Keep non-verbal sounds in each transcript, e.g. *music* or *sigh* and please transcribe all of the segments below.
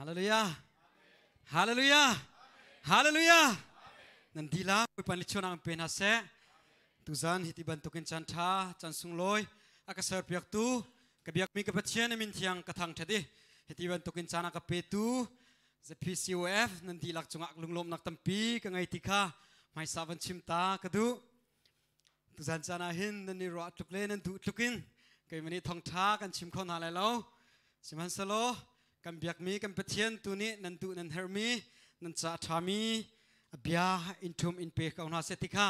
Haleluya. Haleluya. Haleluya. Nandila upan lichon ang penase. Tuzan hiti bantukin chantha chansung loy akasar piak tu kabiak mi kapatchen min tiang kathang tadi. hiti bantukin chana kapetu the PCOF nandilak chungak lunglom nak tampi kangai tikha mai savan chimta kadu tuzan chana hin nani ro tukle nan tukin kai mani thong ta kan chim khon halai lo salo kan biak mi kan pathian tu ni nan tu nan her mi nan cha tha mi bia in thum in pe ka na se ti kha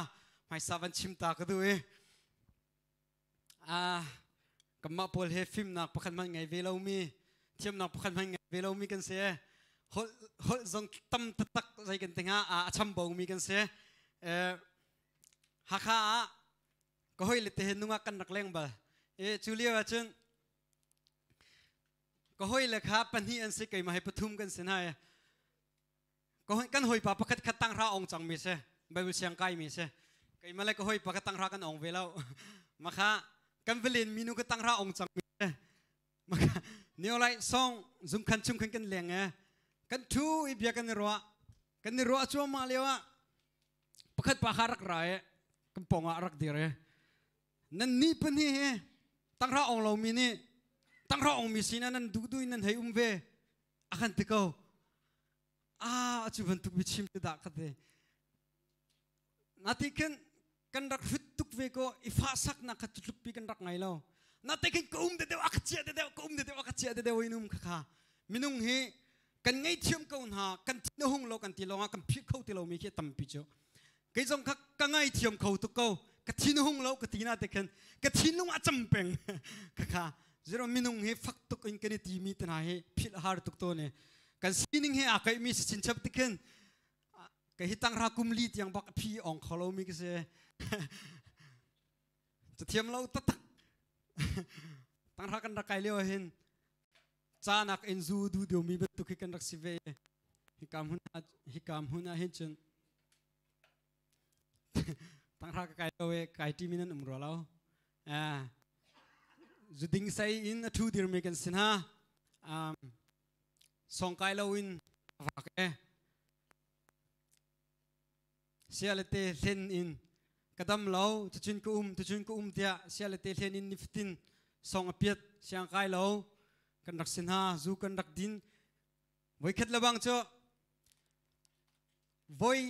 mai sa van chim ta ka du e a kamma pol he phim nak pakhan man ngai velo mi thiam nak pakhan man ngai velo mi kan se e. hol hol zong tam tak zai kan tenga a cham bo mi kan se e, e ha kha ko hoi le te nu nga kan nak leng ba e chulia wa chung ก็ห้อยเลยครับปันนี้อันสิเกยมาให้ปทุมกันเสนายก็ห้อยกันห้อยปะปะคัดคัดตั้งราองจังมีเ่ไบเบิลเชียงไกมีเสเกยมาเลยก็ห้อยปะคัดตั้งรากันองเวลามาค่ะกันเวลินมีนุก็ตั้งราองจังมีเสมาค่ะเนี่ยอะไรซ่องซุ่มขันซุ่มขันกันเลี้ยงเอกันทูอีเบียกันรัวกันนรัวชัวมาเลยวะปะคัดปะคารักไรกันปองอารักดีเรนั่นนี่ปันี่ตั้งราองเรามีนี่ tăng rõ ông mi xin anh đu đu nên hay um về anh thấy tự câu à chú vẫn tục bị chim tự đã cái thế nãy thì cần đặt phút tục về cô phát sắc nãy cái chụp bị cần đặt ngay lâu nãy thì cần cô um để đeo ác chia để đeo cô um để đeo ác chia để đeo inum khá minung hi cần ngay chiếm câu nha cần tin hùng lâu cần tin lâu cần biết câu tin lâu mi khi tầm bị chỗ cái dòng khác cần ngay chiếm câu tục câu cái tin hùng lâu cái tin nào thì cần cái tin lung ác chấm beng khá zero minung he fak tuk in kani ti mi tana he phil har tuk to ne kan sining he akai mi sin chap tiken ka hitang ra kum li tiang bak phi ong khalo mi ke se *laughs* ta thiam lo ta tak *laughs* tang ra kan ra kai leo hin chanak in zu du dio mi bet tukhi kan rak si ve hi kam huna hi kam huna hin chen *laughs* tang ra ka kai leo kai ti minan umro lao à zu ding sai in thu điểm me kan sin ha um song kai lo in wa ke sialete len in kadam lo tu chân ku um tu chân ku um tia sialete len in niftin song apiat siang kai lo cần rak sin ha zu kan rak din khách khat lawang cho voi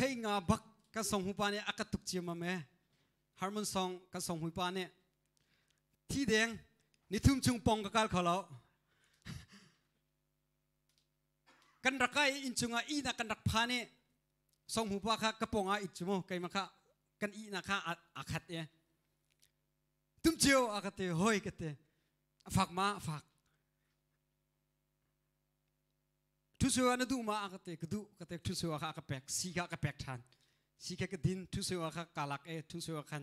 lei nga bak ka song hu pa ne akatuk chi mà mẹ, harmon song ka song hu pa ne ที่แดงนี่ทุ่มชุงปองกับการขาเรากันรักไออินชุงอีนักกันรักพานี่สองหูปาค่ะกระปองอาอิจุโมกัยมาค่ะกันอีนักค่ะอาคัดเนี่ยทุ่มเจียวอาคัดเตห้อยกันเตฝากมาฝากทุสวานดูมาอาคัดเตกดูกัดเตทุสวาค่ะกระแปกสีกัะกระแปกทานสีกัะกระดินทุสวาค่ะกาลักเอทุสวาคัน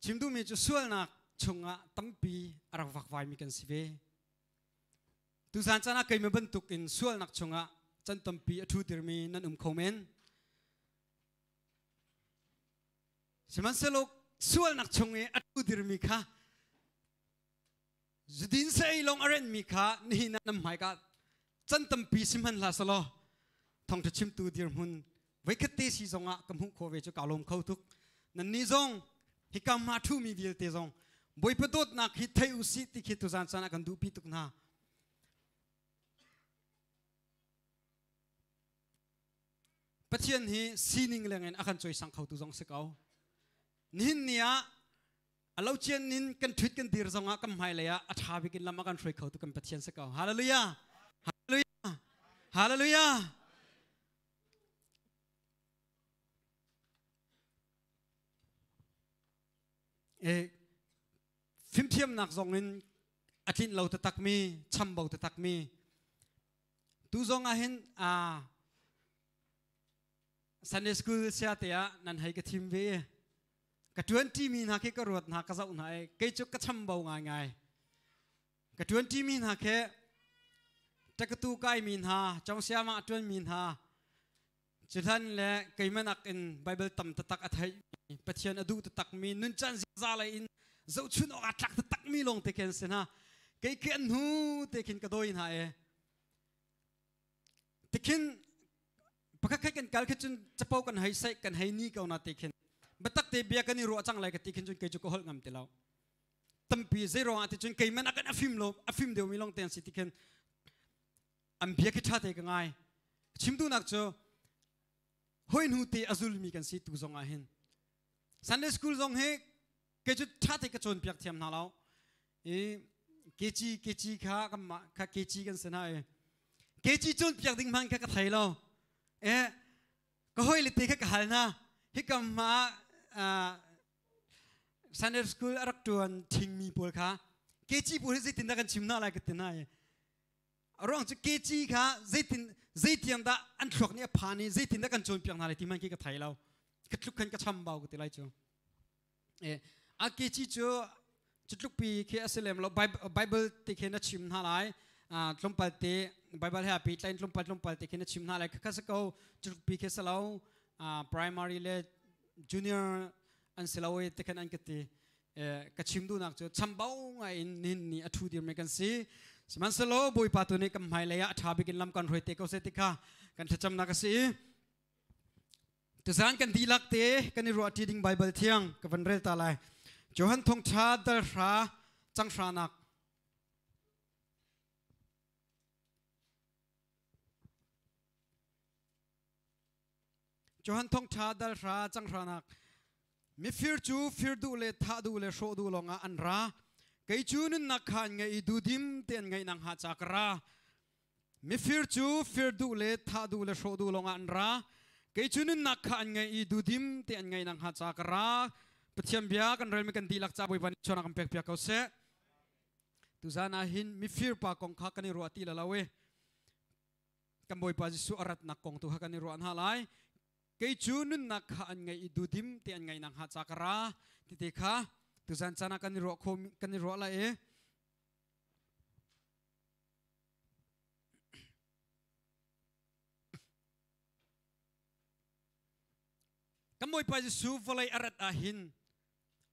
chim du mi chu sual nak chunga ah tampi arak vak vai mi kan sive tu san chana ah kai me bantuk in sual nak chunga ah chan tampi athu tir mi nan um khomen siman selok sual nak chunge athu tir mi kha zudin sei long aren mi kha ni na nam mai ka chan tampi siman la salo thong chu chim tu dir hun veikhate si zonga kamhu khove chu kalom khautuk nan ni zong hi kam ma thu mi vil te zong boi pe dot nak hi thai u si ti khi tu zan sana kan du pi tuk na pathian hi sining lengen akan choi sang khau tu zong se kau nin nia alo chen nin kan thit kan dir zonga kam hai la ya athabi kin lama kan throi khau tu kan pathian se kau hallelujah hallelujah hallelujah ฟิมเทียมนักจงนินอาทิตย์เราจะตักมีชั่มเราจะตักมีตูจงอาเห็นอ่าสันนิสกูเสียเตียนั่นให้กับทีมเวกระจวนที่มีนักก็รวดนักก็จะอุ่นให้เกจุกก็ชั่มเบาง่ายง่ายกระจวนที่มีนักแค่จะกระตูกายมีนาจงเสียมาจวนมีนา chithan le kaimanak in bible tam tatak athai pathian adu tatak mi nun chan zala in zo chun ok atlak tatak mi long te ken sen ha kai ken hu te kin ka doin ha e te kin pakha kai kan kal khachun chapau kan hai sai kan hai ni kauna te kin batak te bia kan ru achang lai ka te kin chun kai chu ko hol ngam te lao tampi zero ati chun kaimanak an afim lo afim deu mi long ten si te kin am bia ki tha te ka ngai chimdu nak cho hoi nu te azul mi kan si tu zong a hin sunday school zong he ke chu tha te ka chon piak thiam na lao e ke chi ke chi kha ka ma kha ke chi kan sana e ke chi chon piak ding man ka ka thai lao e ka hoi le te ka hal na hi ka ma sunday school arak tuan thing mi pol kha ke chi pur hi tin da kan chim na la ka tin na e ร่องจุกจีค่ะเจตินเจตินดาอันชกเนี่ยผ่านนี่เจตินดากันจนเพียงนาเลยที่มันกี่ก็ไทยเราก็ทุกคนกชัชมเบาก็ติไรจูเอออากิจีจูจุดลูกปีเคสเลมเราไบไบเบิลติเคนะชิมนาไลอ่าลมปัลเต ไบเบิลเฮาปีไลน์ลมปัลลมปัลติเคนะชิมนาไลข้าสกเอาจุดลูกปีเคสเราอ่ารายมารีเล จูเนียร์ อันสลาวีติเคนันกติเอ่อกระชิมดูนักจูชมเบาไงนินนี่อทูดีเมกันซีสมันสโลบุยปาตุนิกมไฮเลยะทาบิกินลำกันรวยเตกเสติกากันทัจำนักสีตุสานกันดีลักเตกันนิรัวทีดิงไบเบิลเทียงกับวันเรตาไลจหันทงชาดลราจังชานักจหันทงชาดลราจังชานักมีฟิร์จูฟิร์ดูเลท่าดูเลโชดูลงอันรา cái chú nên nạc hàn ngay du dim tiền ngay nang hạ chạc ra mi phir chú phir du lệ tha du lệ sho du long an ra cái chú nên nạc hàn ngay du dim tiền ngay nang hạ chạc ra pathiam bia kan rel mi kan dilak cha boi ban chona kam pek bia kau se tu zana hin mi phir pa kong kha kan ro ati la lawe kam boi pa ji su arat nak kong tu ha kan ro an ha lai cái chú nên nạc hàn ngay du dim tiền ngay nang hạ chak ra ti te kha tu zan chana kan ro kho kan ro la mối kamoi pa su lại arat ahin hin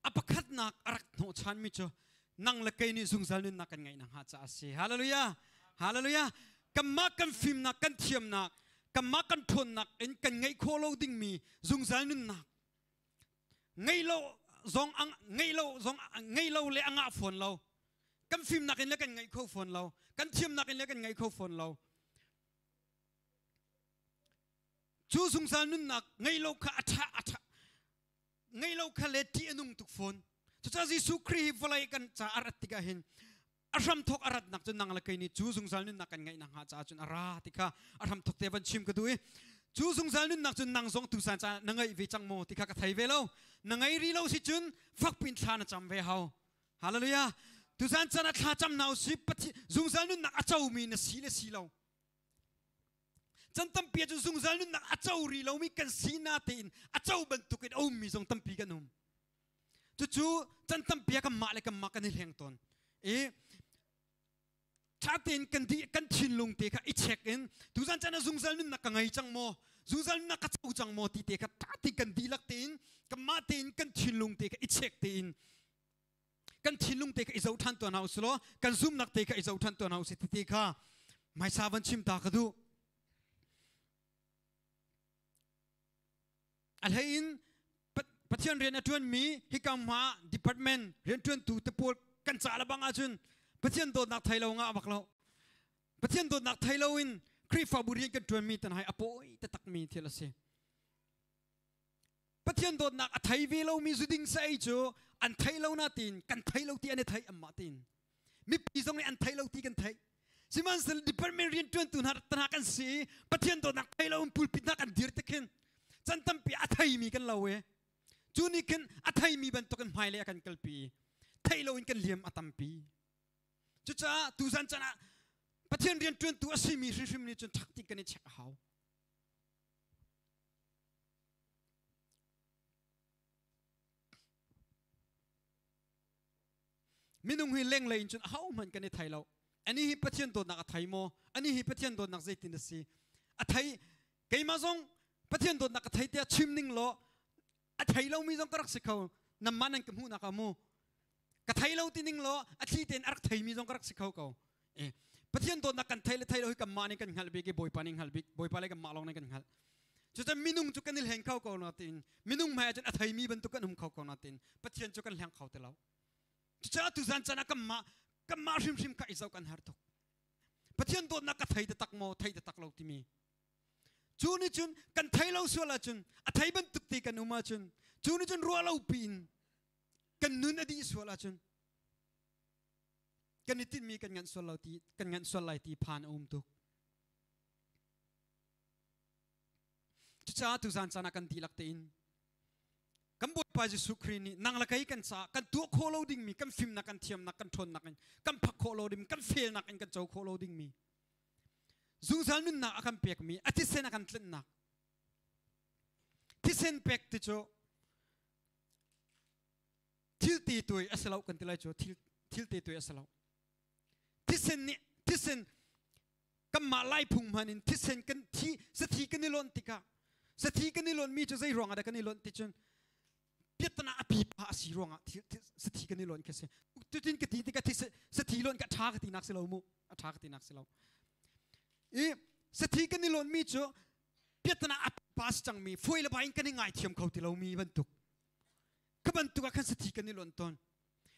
apakhat nak arat no chan mi cho nang la kai ni zung zal nak kan ngay nang ha cha si hallelujah hallelujah kamma kan phim nak kan thiam nak kamma kan thon nak in kan ngai kho lo ding mi zung zal nak ngay lo zong ang ngay lo zong ngay lo le anga phone lâu, kan phim nakin le kan ngay khâu phone lo kan thiêm nakin le kan ngay khâu phone lo chú sung san nun nak ngay lo kha atha atha ngay lo kha le ti anung tuk phone chu cha jisu khri volai kan cha arat tika hình. aram thok arat nak chu nang la kai ni chu sung san nun nạc kan ngay nang ha cha chun ara tika aram thok te van chim cái duai e chú sung san nun nạc chun nang song tu san cha nangai vi chang mo tika ka thai ve lo nangai ri lâu si chun phát pin tha na cham về hau hallelujah tu san cha na tha cham nào si pathi sung san nun nak châu mi na si le si lâu chân tâm bia chú sung san nun nak châu ri lâu mi kan si na tin in achau ban tu kin om mi song tâm bia ka num chu chu chan tam pia ka ma le ka ma ka ni heng ton e chatin kan di kan thin lung te kha i check in tu zan chana zungzal nim nên ka ngay chẳng mò, zungzal na nên cắt sâu chẳng mò te kha ta ti kan di đi lắc in ka ma te in kan thin lung te ít i check te in kan thin lung te kha i zau than to nau slo kan zum nak te kha i nào than to nau si ti te kha mai sa van chim ta ka du al hain pathian rian atun mi hikam ha department rian tun tu te pol kan cha la bang a chun pathian dod nak thailo nga bak lo pathian dod nak thailo in kri fa burian ka tuen mi tan hai apoi ta tak mi thela se pathian dod nak athai ve lo mi zuding sai chu an thailo na tin kan thailo ti ane thai amma tin mi pi zong an thailo ti kan thai siman sel department rian tuen tun har tan kan si pathian dod nak thailo un pulpit nak an dir tekin chantam pi athai mi kan lawe chu ni kan athai mi ban to kan mai le kan kalpi thailo in kan liam atampi pi chú cha tu dân cha à, bắt thiên riêng chuyên tu sĩ mi sinh sinh ni chuyên thắc tin cái này chắc hảo mình đừng huy lên lên chuyên hảo mình cái này thay lâu anh hi bắt thiên đồ nạc thay mo anh hi bắt thiên đồ nạc dây tin si à thay cái mà song bắt thiên đồ nạc thay tia chim ninh lo à thay lâu mi zong có rắc sĩ khâu nằm mang anh cầm hụ nạc amu กรไทยเราตินิงโลอาชีเต็นอักไทยมีจงรักสิเขาเขาเอประเัศตัวนักกันไทยและไทยเราให้กันมาในกันหัลบิกบอยปานิงหัลบิกบอยปาเลกันมาลองในกันหัลจุดจะมินุงจุกันนิลแหงเขาเขานาตินมินุงแม่จันอาไทยมีบรรทุกันหุ่มเขาเขานาตินประเัศจุกันแหงเขาแตลเราจุดจะตุสันจันักกันมากันมาริมริมกับอิสาวกันหาร์ทุกประเัศตัวนักกันไทยจะตักโมไทยจะตักเราที่มีจูนี่จุนกันไทยเราสวนละจุนอาไทยบรรทุกตีกันอุมาจุนจูนี่จุนรัวเราปีนกันนุนอดีสวลาจนกันนิติมีกันงานสวลาตีกันงานสวลายตีผ่านอุมตุกชุดชาตุสันสานากันตีลักเตินกันบุรพาจิสุครีนีนางละกัยกันซากันตัวโคโลดิงมีกันฟิมนักกันเทียมนักกันทนนักกันกันพักโคโลดิงกันเฟลนักกันเจ้าโคโลดิงมีซุงซานุนนักกันเปียกมีอธิเซนักกันเล่นนักที่เซนเปียกติโจทิลตีตัวเอัสลากันติลาจูทิลทิลตีตัวเอัสลาทิเซนนี่ทิเซนกัมาไล่พุงมันินทิเซนกันที่สถีกันนี่ลนติกาสถีกันนี่ลนมีจะใจร้องอะไรกันนี่ลนติจนเปียตนาอภิปาสีร้องอ่ะทิสถีกันนี่ลนแค่เสียตุจินกตีติกาทิสถีลนก็ทากตินักเสลาโมทากตินักเสลาอีสถีกันนี่ลนมีจะพิจยตนาอภิปาสจังมีฟอยละบายกันนี่ไงเทียมเขาติเรามีบรรทุก kaban tuka kan sa thikan ni lonton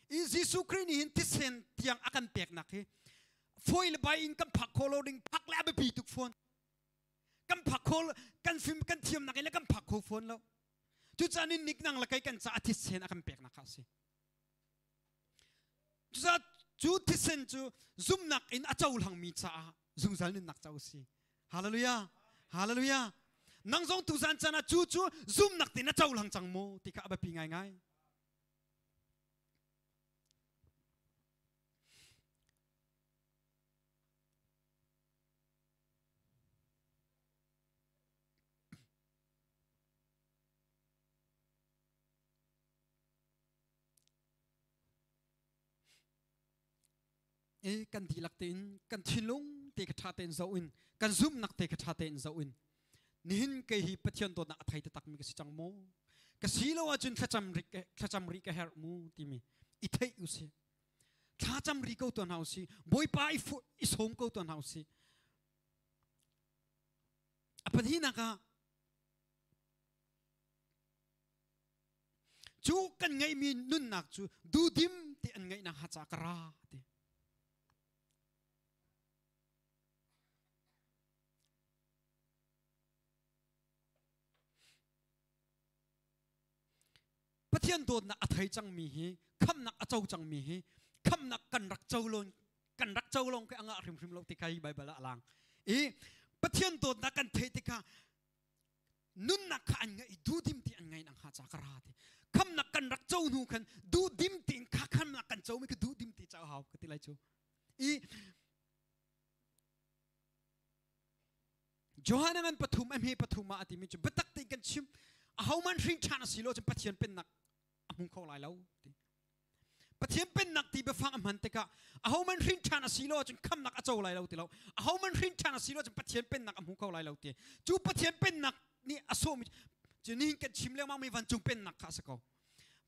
in Jesus Christ ni hin ti sen tiang akan pek nak he foil by in kan phak kholo ding phak la be pi tuk phone kan phak khol kan film kan thiam nak le kan phak kho phone lo chu chan in nik nang la kai kan cha athi sen akan pek nak ase chu cha chu thi sen chu zum nak in achau lang mi cha zoom zal ni nak chau si hallelujah hallelujah nang zong tu zan chana chu chu zoom nak tin a chau lang chang mo ti ka ba pi ngai ngai e kan ti lak tin kan thin lung te kha tha ten zo in kan zum nak te kha tha ten zo in nihin ke hi pathian to na athai ta tak mi kasi chang mo ka silo wa chun khacham ri khacham ri ka her mu timi ithai u se khacham ri ko to na usi boi pa i fu is home ko to na usi apan hi na ka chu kan ngai mi nun nak chu du dim ti an ngai na ha cha kara ti พะเทียนโดนนักอธิจังมีฮีคำนักอัจจังมีฮีคำนักกันรักเจ้าลงกันรักเจ้าลงก็อ่างริมริมลงติกายใบบลาลังอีพะเทียนโดนนักกันเทติกานุนนักขันไงดูดิมตีอันไงนังฮาจักราติคำนักกันรักเจ้าหนูกันดูดิมตงข้าคำนักกันเจ้าไม่ก็ดูดิมติเจ้าหฮาก็ติไรจูอีจอห์นนันปฐุมเอ็มเฮปฐุมมาอติมิจูบัตักติกันชิมเฮามันริงชาสิโลจะปะเทียนเป็นนักอมุงเข้าหลายเล้วปะเทียนเป็นนักที่ไปฟังอมันติกะเฮามันริงชาสิโลจนคำนักอโจหลายเล้าติเล่าเฮามันริงชาสิโลจะปะเทียนเป็นนักอมุงเข้าหลายเล้าติจูปะเทียนเป็นนักนี่อโซมจะนิ่งกันชิมแล้วมังมีวันจุงเป็นนักข้าสกอ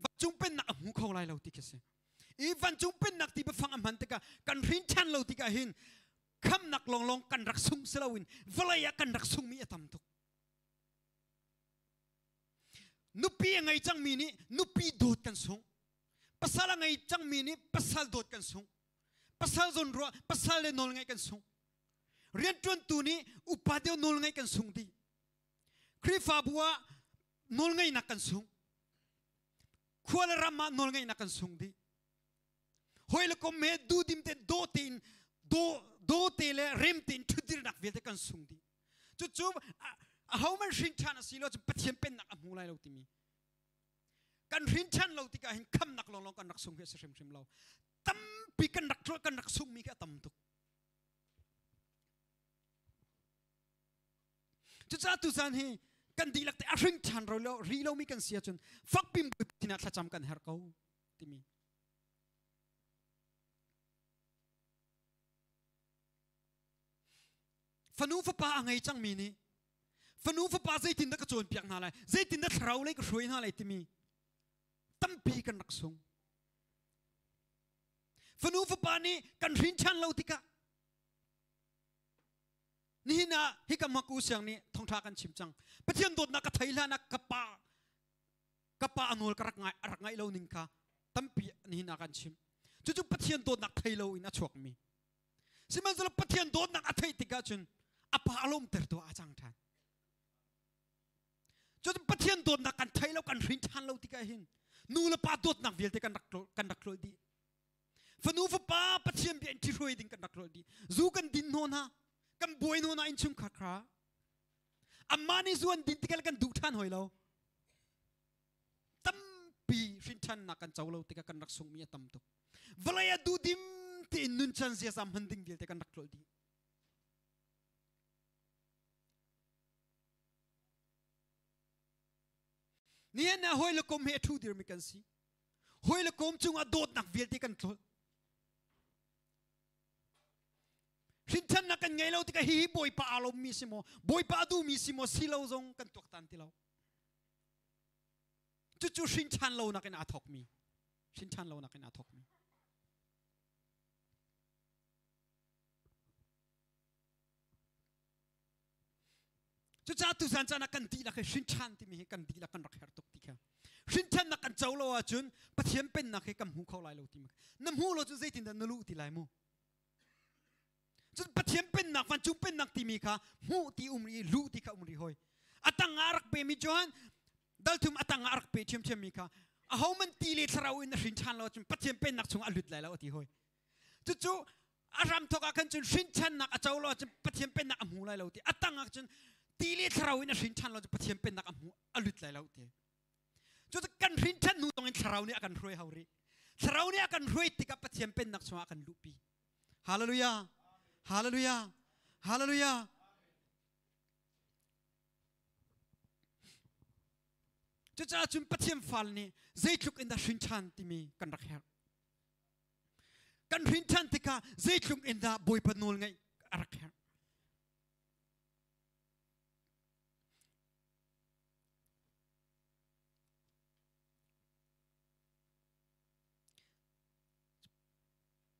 วันจุงเป็นนักอมุงเข้าหลายเล้าติเคสอีวันจุงเป็นนักที่ไปฟังอมันติกะกันริงชาเราติกะหินคำนักลองลองกันรักสุ่มเสลาวินเวลายกันรักสุ่มมีอตำทุก nupi ngai chang mi ni nupi dot kan sung pasal ngai chang mi ni pasal dot kan sung pasal zon ro pasal le nol ngay kan sung rian tron tu ni upadeo nol ngay kan sung di kri fa bua nol ngai na kan sung khual rama nol ngay na kan sung di hoi le kom me du dim te do tin do do te le rem tin thudir nak vel te kan sung di chu chu a ho man ring than a silo chu pathian pen nak amu lai lo ti mi kan ring than lâu ti ka hình kham nak long long kan nak sung hết srim srim lâu, tam bị kan nak tro kan nak sung mi ka tam tuk chu ra tu san hi kan di lakte a ring than ro lo ri lo mi kan sia chun fak pim tina thla cham kan her ko ti mi fanu fa pa angai chang mi ni fanu fa pa zai tin da ka chon piak na lai zai tin da thrau lai ka hroi na lai timi tampi kan rak sung fanu fa pa ni kan rin chan lo tika ni na hi ka maku siang ni thong tha kan chim chăng? Bất dot na ka thaila na ka pa ka pa anol rak ngai rak ngai lo ning ka tampi ni na kan chim chu bất pathian dot na thailo in ina chuộc mi siman zala bất dot na a thai tika chun apa alom ter to a chang than cho nên bắt hiện đột nạc cần thấy lâu cần rin than lâu thì cái hình nu là ba đột nạc việc thì cần đặc cần đặc rồi đi phần nu phải ba bắt bị biến chỉ rồi đi cần đặc rồi đi dù cần din hôn ha cần bôi hôn anh chung khắc khá amma ni zuan din thì cái cần đủ than hồi lâu tâm bị rin than nạc cần cháu lâu thì cần đặc sung mi tâm tục vậy là đủ dim thì nun chan sẽ làm hân định việc thì cần đặc rồi đi nia na hoi lo kom he thu dir mi kan si hoi lo kom chung a dot nak vial ti kan thol hin chan na kan ngai lo ti ka hi boy pa alo mi simo boy pa du mi simo si lo zong kan tok tan ti lo chu chu shin chan lo na kan a thok mi shin chan lo na kan a thok mi chú cha tu san cha na kan ti na cái sinh chan thì mình kan ti là kan rak her tok ti kha sinh chan na kan chau lo wa chun pa thiam pen na cái kam hu khau lai lo ti mak nam hu lo chú zai tin đã na lu ti lai mo chú pa thiam pen na fan chu pen na tìm mi kha mu ti um ri lu ti kha um ri hoi atang arak pe mi johan dal tum atang arak pe chem chém mi kha a homan ti le thrau in sinh chan lo chun pa thiam pen na chung alut lại lo ti hoi chú chú aram thok a kan chun sinh chan na a chau lo chun pa thiam pen na am lại lo ti atang a chun tili tsarau ina rinchan lo jepat siempen nak amu alut lai laut ye. Jo te kan rinchan nu tong ini akan roi hauri. Tsarau ini akan roi tika pat siempen nak semua akan lupi. Hallelujah, Hallelujah, Hallelujah. Jo cha chum pat siem fal ni zai chuk ina rinchan timi kan rakhe. Kan rinchan tika zai chuk ina boi panul ngai arakhe.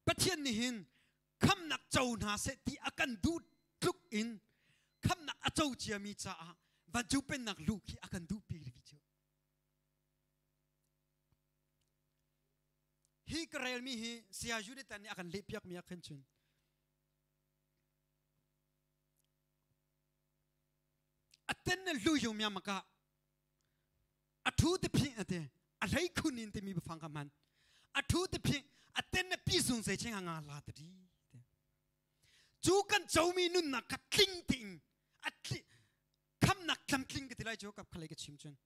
betien ni hin kam nak zo ha se ti a kan du tuk in kam nak a to ji mi cha a va ju pen nak lu ki a kan du pi ri ju hi krel mi hi si a ju de tan a kan le piak mi a khen chun a ten ne lu ju mi a ma ka a thu de phi a te a lai khu nin te mi ba phang ka man a thu de phi အသင်းနဲ့ပြည့်စုံစေခြင်းကငါလာတည်းတဲ့ကျူကန်ချုံမီနုနာကတ်လင်းတင်အတ်ခမ်နကမ်ကလင်းကတိလိုက်ကျောကပ်ခလိုက်ကချင်းချင်း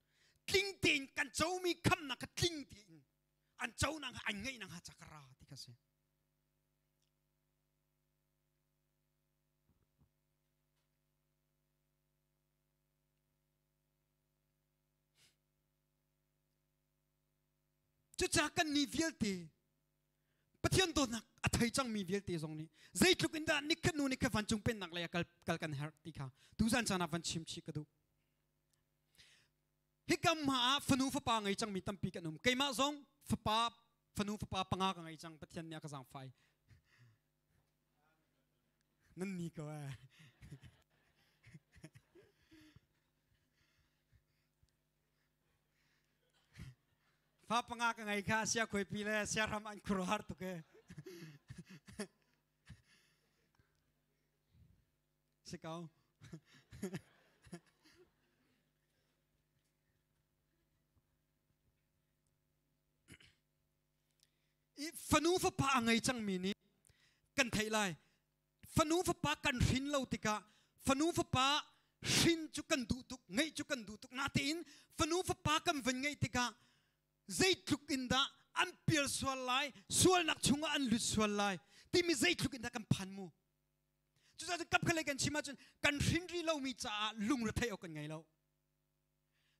ကလင်းတင်ကန်ချုံမီခမ်နကတ်လင်းတင်อันเจ้านางอันไงนางฮัจกราที่กษจุดจากกันนิวิลตี pathian do nak athai chang mi vel te zong ni zai tluk in da nikhat nu nikhat van chung pen nak la kal kal kan har ti kha tu zan chana van chim chi kadu hikam ma fanu fa pa ngai chang mi tam pi kanum keima zong fa pa fanu fa pa panga ka ngai chang pathian nya ka zang phai nan ni ko ha panga ka ngai kha sia khoi pi le sia ram an khur har tu ke se *laughs* kau *laughs* i fanu fa pa ngai chang mi kan thai lai phanu pha pa kan rin lo tika phanu pha pa rin chu kan du tuk ngay chu kan du tuk na te in fanu fa pa kan ven ngai tika zaitluk in da an pil sual lai sual nak chunga an lut sual lai ti mi zaitluk in da kan phan mu chu sa kap khale kan chima chun kan hrin ri lo mi cha lung ra thai ok ngai lo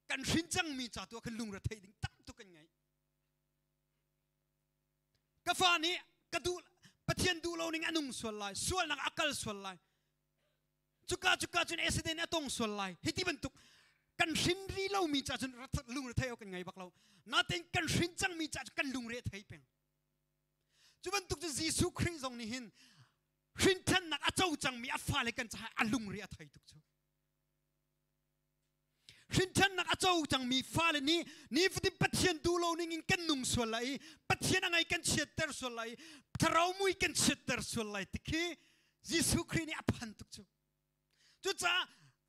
kan hrin chang mi cha tu kan lung ra thai ding tam tu kan ngai ka fa ni ka du pathian du lo ning anung sual lai sual nak akal sual lai chuka chuka chun accident atong sual lai hiti bentuk กันสินรีเล่ามีจ่าจนรัฐลุงเรทยกันไงบักเรานาเต็งกันสินจังมีจ่ากันลุงเรไทยเป็นจุบันตุกจะจีสุคริสองนี่หินรินท่านนักอาเจ้าจังมีอาฟ้าเลยกันจะให้อลุงเรไทยตุกจูรินท่านนักอาเจ้าจังมีฟ้าเลยนี้นี่ฟุติปัจเจียนดูโลนี่งินกันนุ่งสวนไหลปัจเจียนอะไรกันเชียเตอร์สวนไหลทราวมุยกันเชียเตอร์ส่วนไหที่คี้จีสุครินี่อภันตุกจูจุดจ้า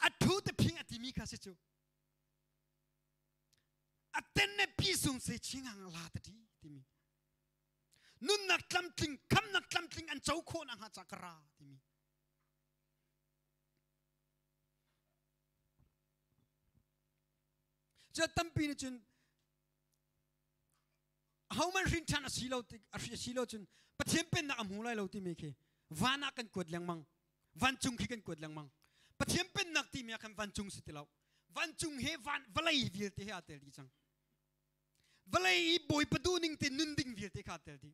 อัทูต่พิงอติมีข้าศึก a ten ne pi sung se ching ang la ta di ti mi nun na tlam tling kham na tlam tling an chau khon ang ha chakra ti mi cha tampi ni chun how man rin chan a silo ti a silo chun pathiam pen na amulai lo ti mi ke vana kan kwat lang mang van chung khi kan kwat lang mang pathiam pen nak ti mi kan van chung si ti lo van chung he van valai vil ti he atel di chang วลาอีบอยประตูนิ่งตินุ่นดิ่งเวียดเขาดเตลดี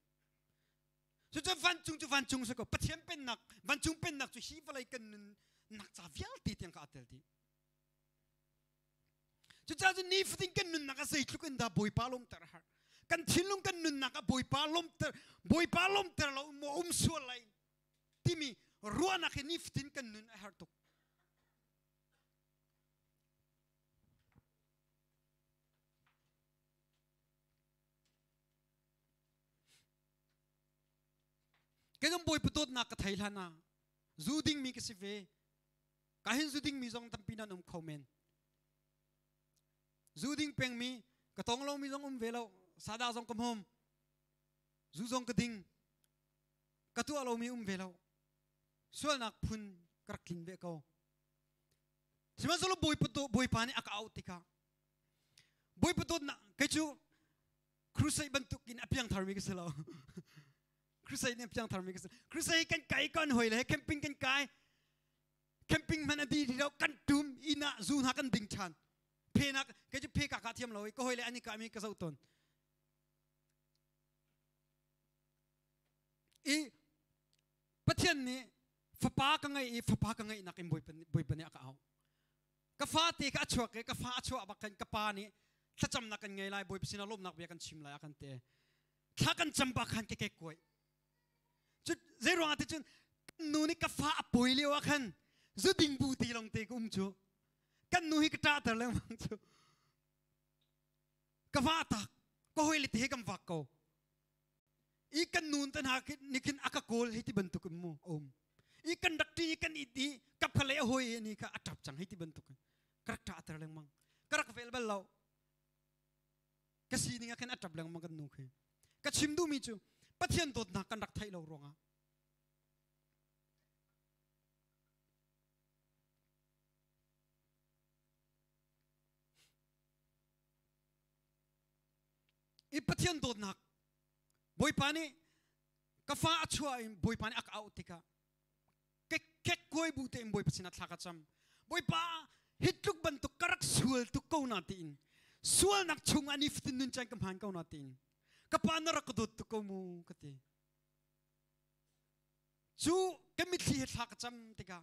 สุดจะฟันจุงจะฟันจุงสักก็ปะเทียนเป็นนักฟันจุงเป็นนักจะฮีวลาอีกันนนักจะเวิ่งตีที่ขาดเตลดีสุดจะจะนี่ฟังกันนุ่นนักสยทุกันดาบอยพาลมตระหักกันทิ้งลงกันนุ่นนักก็บอยพาลมตระบอยพาลมตระเราอมอุ้มส่วนไ่ที่มีรัวนักนี่ฟังกันนุ่นเฮาตุก cái dòng bôi bút tốt nạc thầy là na dù đinh mi cái gì về cái hình dù đinh mi dòng tâm pin nông khâu men dù đinh peng mi cái tông lâu mi dòng um về lâu sa đa dòng cơm hôm dù dòng cái đinh cái tu lâu mi um về lâu suy nạc phun cái kinh về câu chỉ mà solo bôi bút tốt bôi pani ác out tika bôi bút tốt na cái chú crusade bentukin in apiang tharmi cái selo *laughs* crusade nem piang thar mi kasan crusade kan kai kan hoi le camping kan kai camping man adi ri rau kan tum ina zun ha kan ding chan phe na ke ju phe ka ka thiam loi ko hoi le ani ka mi ka sau ton i pathian ni phapa ka ngai i phapa ka ngai na kim boi boi bane ka au ka fa te ka chua ke ka fa chua ba kan ka pa ni thacham na kan ngai lai boi pisina lom na be kan chim lai kan te thakan chamba khan ke ke koi chứ dễ rồi thì chút nu ni cà phá à bồi liu khăn rất đình bù tì lòng tê cũng chú căn nu hi cái trả thở lên mang chú cà phá à tạc có hơi lịch thế cầm vạc cầu ý căn nun tên hạ cái nikin akakol hay thì bận tục mu om ý căn đặc tri căn ít đi cặp khale hơi ni cả atap chẳng hay thì bận tục cái trả thở lên mang cái cà phê lâu cái gì ni cái atap lên mang cái nu khi cái chim đu mi chú ปัจเจียนตัวนักกันรักไทยเรารวงอ่ะอีปัจเจียนตัวนักบอยปานี่กฟ้าชัวอินบอยปานี่อักเอาติกะเก็กเก็กกวยบูเตอินบอยปัจนัดลักจำบอยปาฮิตลุกบันตุกรักสวลตุกเกานาตินสวลนักชงอันนี้ฟิตินนุนใจกำพันเกานาติน kapanara kadut tu komu kati chu kami thli thla ka cham tika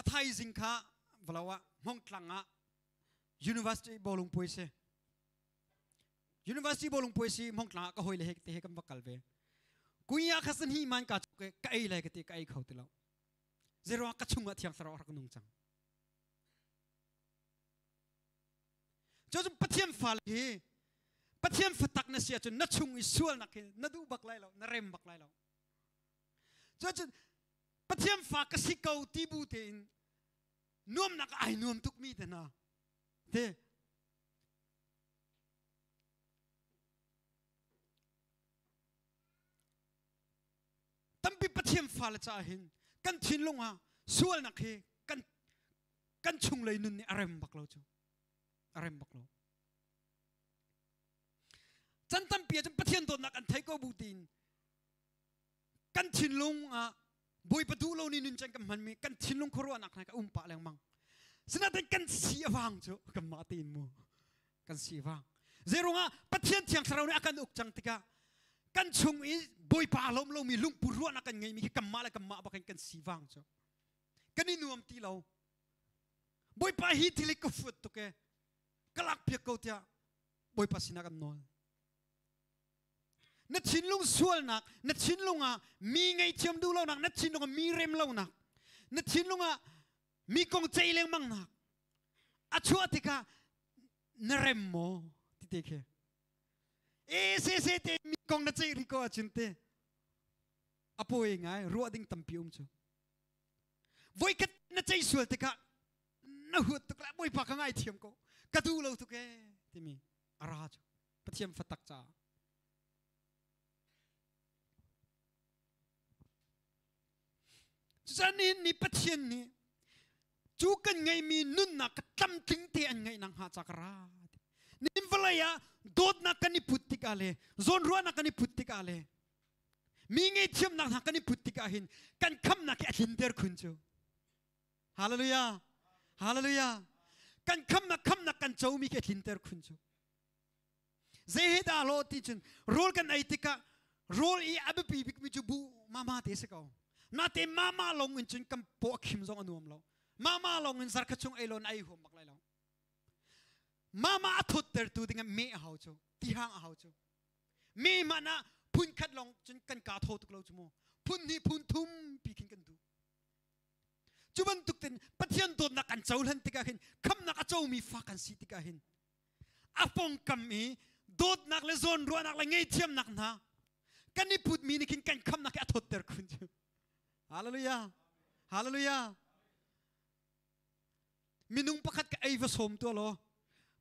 athai jingkha valawa hong tlanga university bolung poise university bolung poise hong tlanga ka hoile hek te hekam bakalve kuya khasan hi man ka chuke kai lai ka te kai khotilo zero ka chunga thiang sara rak nung chang 就是不听法了。pathiam fatak na sia chu na chung isual na ke na du bak lai lo na rem bak lai lo chu chu pathiam fa ka si ko ti bu te in nuam na ka ai nuam tuk mi te na te tampi pathiam fa la cha hin kan thin lung ha sual na ke kan kan chung lei nun ni arem bak lo chu arem bak lo chân tâm bia chân bắt thiên đột nạc anh thấy câu bù tin căn thiên lông à bôi bắt đủ lâu nín chân cầm hàn mi căn thiên lông khổ nạc này cái um pa leng mang xin ta căn si vàng chứ cầm mã tin mu căn si vàng zero nga bắt thiên thiang sarau này akan uk chang tika căn chung ý bôi pa lông lâu mi lung bù ruộng nạc ngay mi cầm mã là cầm mã bạc căn si vàng chứ căn đi nuông ti lâu bôi pa hi thì lấy cái phut tu cái kalak pia câu tia bôi pa sinakan nol na chin lung sual nak na chin lunga mi ngai chiam du lo nak na chin lunga mi rem lo nak na chin lunga mi kong chei leng mang nak a chua ti ka na rem mo ti e se se te mi kong na chei ri ko a chin te apo e ngai ruwa ding pium chu voi kat na chei sual ti ka na hu tu kla boi pa ka ngai thiam ko ka du lo tu ke ti mi ara chu pathiam fatak cha zanin ni pathian ni chu kan ngai mi nun na ka tam ting te an ngai nang ha chakra nim valaya dod na kani putti ka le zon ruwa na kani putti ka le mi ngai thiam na na kani putti ka hin kan kham na ke hin der khun chu hallelujah hallelujah kan kham na kham na kan chau mi ke hin der khun chu zehida lo ti chun rol kan aitika rol i abe pi bik mi chu bu mama te se ka na te mama long in chun kam po khim zong anuam lo mama long in sarkha chung ai lon ai hum bak lai lo mama athut ter tu dinga me a hau chu ti hang a hau chu me mana pun khat long chun kan ka tho tuk lo chu mo pun ni phun thum pi khin kan du chu ban tuk tin pathian dot na kan chaul han tika hin kham na ka chau mi fa kan si tika hin apong kam mi dot nak le zon ro nak le ngei thiam nak na kan ni put mi ni khin kan kham na ka thot ter kun chu Hallelujah. Hallelujah. Minung pakat ka ay vasom to lo.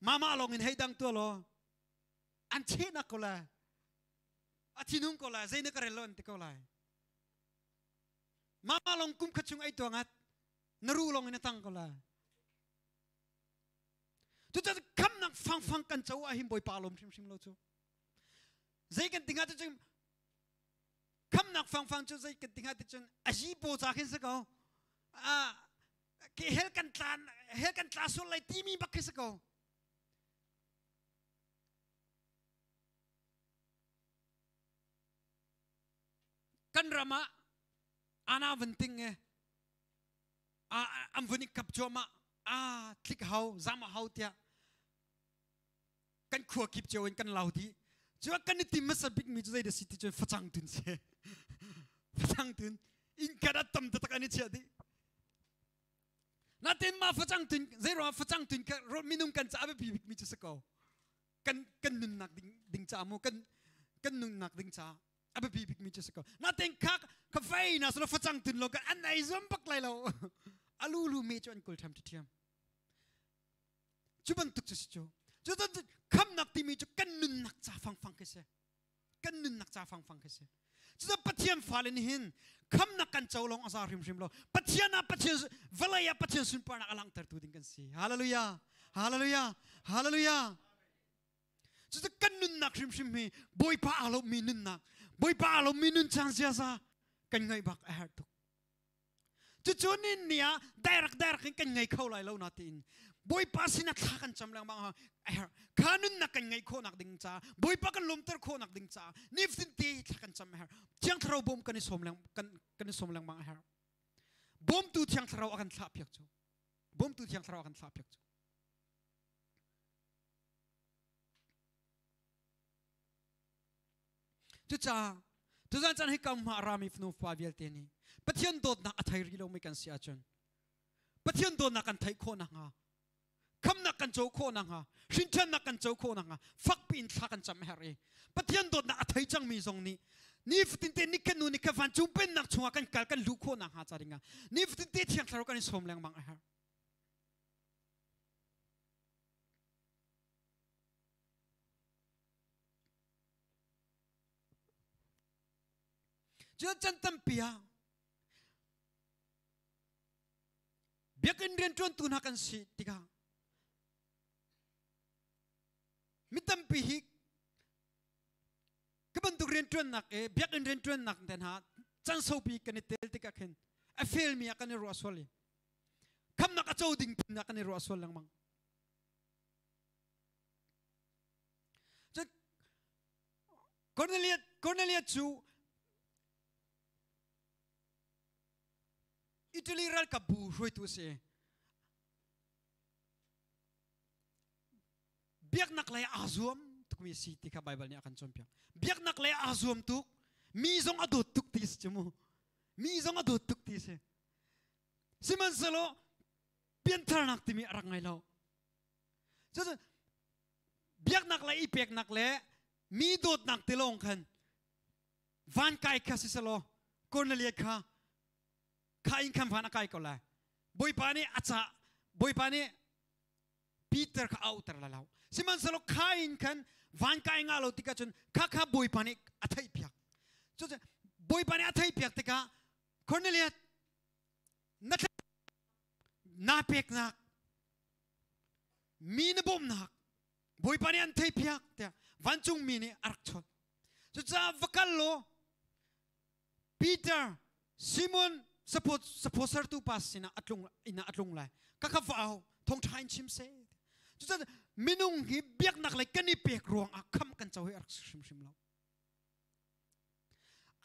Mama along in haydang to lo. Anche na ko la. Atinung ko la. Zay na karelo ante ko la. Mama along kum kachung ay to ngat. Narulong inatang ko la. Tu ta kam nang fang fang kan chau ahim boy palom sim sim lo chu. Zay kan tinga tu chung nak phang phang chu zai kan tinga ti chun a ji bo cha khin sa ko a ke hel kan tlan hel kan tla su lai ti mi bak khin sa ko kan rama ana venting e a am vuni kap cho ma a click hau zama hau tia kan khua kip cho kan lau ti chuan kan ni tim sa big mi chu zai da city chu phachang tun se phương facangtun in karat tam ta takani chia di natin ma facangtun zero facangtun ka ro minung kan cha be bibik mi chu sa ko kan kan nun nak ding ding cha mo kan kan nun nak ding cha abe bibik mi chu sa ko natin kha ka fai na so facangtun lo ka an ai zum pak lai lo alulu mi chu an kul tham chụp ảnh chuban tuk chu chu chu không nak tìm mi chu kan nun nak cha phăng phăng cái xe, cần nun nak cha phăng phăng cái xe. จะจะปัจเจียนฟาลินหินคำนักกันเจ้าลงอาซาริมริมลงปัจเจียนนะปัจเจียนเวลายาปัจเจียนสุนปานักลังเตอร์ตูดิงกันสิฮาเลลูยาฮาเลลูยาฮาเลลูยาจะจะกันนุนนักริมริมมีบอยป้าอารมณ์มีนุนนักบอยป้าอารมณ์มีนุนจังเสียซากันไงบักแอร์ตุกจู่ๆนี่เนี่ยได้รักได้รักกันไงเข้าไหลเล่านาทีน boy pa sin at hakan cham lang mga air kanun na kan ngay ko nak ding cha boy pa kan lumter ko nak ding cha nif sin ti hakan cham her tiang throw bom kan som lang kan kan som lang mga her bom tu tiang throw akan thla pyak chu bom tu tiang throw akan thla pyak chu chu cha tu zan chan hi kam ma ram if no fa vel te ni pathian dot na athai ri lo me kan si achon pathian dot na kan thai kho na nga นักกันโจโคนังฮะชินเชนนักกันโจโคนังฮะฟักปีนทักกันจำเฮรีปะเทียนโดนนักไายจังมีทรงนี้นี่ฟตินเตนี่กันนูนี่กันฟันจุ่มเป็นนักชงวกันกัลกันลูกคนังฮะจาริงะนี่ฟตินเตนทียงทารกันสมแยงบังเฮเจ้าจันทร์ปียเบียกินเรียนจนตุนักกันสิติกามิตัพปีฮิกก็บันทุกเรียนจวนนักเอเบียกันเรียนจวนนักแต่หาจันทรโซบีกันเตลติกะเขนเอฟเฟลมีกันรัวสวลีคำนักเจ้าดิ่งพินกันรัวสวลลังมังจะคอรเนเลียคอรเนเลียจูอิตาลีรัลกับบูช่วยตัวเสีย biak nak lai azuam tuk mi si tika bible ni akan chompiang biak nak lai azuam tuk mi zong adu tuk tis chemu mi zong adu tuk tis siman selo pian thar nak timi arak ngai lo chứ biak nak lai ipek nak le mi dot nak tilong khan van kai kha si selo cornelia kha kha in kham van kai ko la boi pani acha boi pani Peter ka out tar lalau siman salo khain kan van kai nga lo tika chun kha kha boi pani athai phyak chu boi pani athai phyak tika cornelia na na pek na mi na bom na boy pani an thai phyak te van chung mi ni e arak chot chu cha vakal lo Peter Simon support supporter tu pas ina atlung ina atlung lai ka kha vao thong thain chim se จุดนั้นมินุงฮิเบียกนักเลยกันนี่เปียกรวงอาคำกันเจ้าให้อักชิมชิมเรา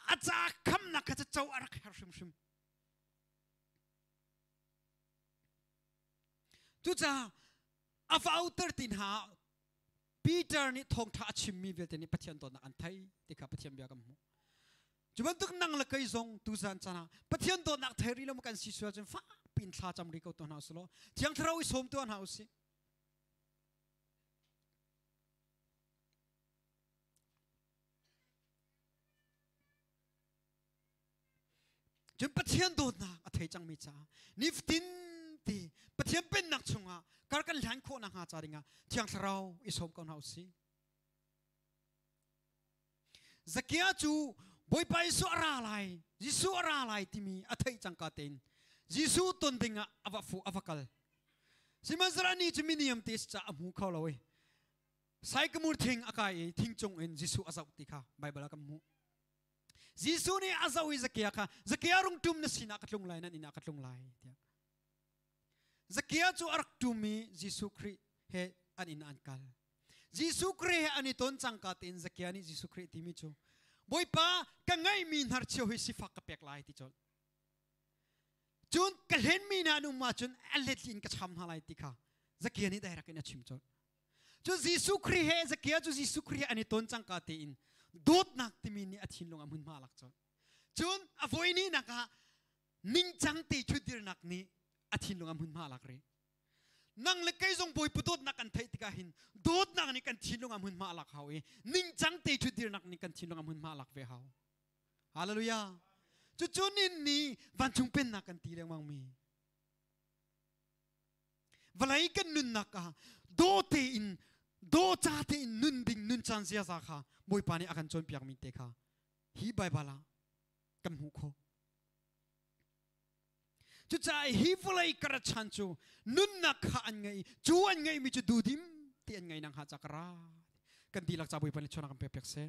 อาจารย์คำนักจะเจ้าอักชิมชิมจุดจ้าอาฟ้าอุตรตินหาปีเตอร์นี่ทองท้าชิมมีเวทนี่พัฒนตัวนั้นไทยที่ข้าพัฒนเบียกมู Cuma untuk nang lekai zong tuzan sana. Petian do nak theri lo makan siswa jen fa pin tla cham riko tuan haus lo. Tiang terau isom tuan hausi. จนปะเทียนโดนนะอเทจังไม่จ้านิฟตินตีปะเทียนเป็นนักชงอ่ะการกันหลังโคนังหาจาริงอ่ะเทียงเราอิสมกันเอาสิสักยาจูบอยไปสุราลายยิสุราลายที่มีอเทจังกาเตนยิสุตนดิงอ่ะอวัฟูอวักัลสิมันสระนี้จะมีนิยมติสจะอมูเขาเลยไซกมูทิ้งอากายทิ้งจงเอ็นยิสุอาศักติค่ะไบเบิลกัมมู Jisu ni azawi zakia ka zakia rung tum na sina katlung lai nan ina katlung lai tiang zakia chu arak tumi Jisu kri he an in an kal Jisu kri he ani ton changka tin zakia ni Jisu kri timi chu boy pa ka ngai min har cheu hi si fak pek lai ti chol chun ka len mi na nu ma chun alet in ka cham ha lai ti kha zakia ni dai rakin a chim chol chu Jisu kri he zakia chu Jisu kri ani ton changka te in dot nak ti mình ni a thin long a mun ma lak chon chun a voi ni naka ning chang ti chu dir nak ni a thin long a mun ma lak re nang le cái zong boi pu dot nak an thấy ti ka hin dot nak ni kan thin long a mun ma hao, hawi e. ning chang ti chu dir nak ni kan thin long a mun ma lak ve hau hallelujah chu chun ni ní van chung pen nak kan ti leng mang mi valai kan nun nak a do te in do cha te in nun ding nun chan zia za kha moi pani akan chon piak mi te kha hi bible la kam hu kho chu cha hi volai kar chan chu nun na kha an ngai chu an ngai mi chu du dim ti an ngai nang ha chakra kan dilak cha boi pani chona kam pe pek se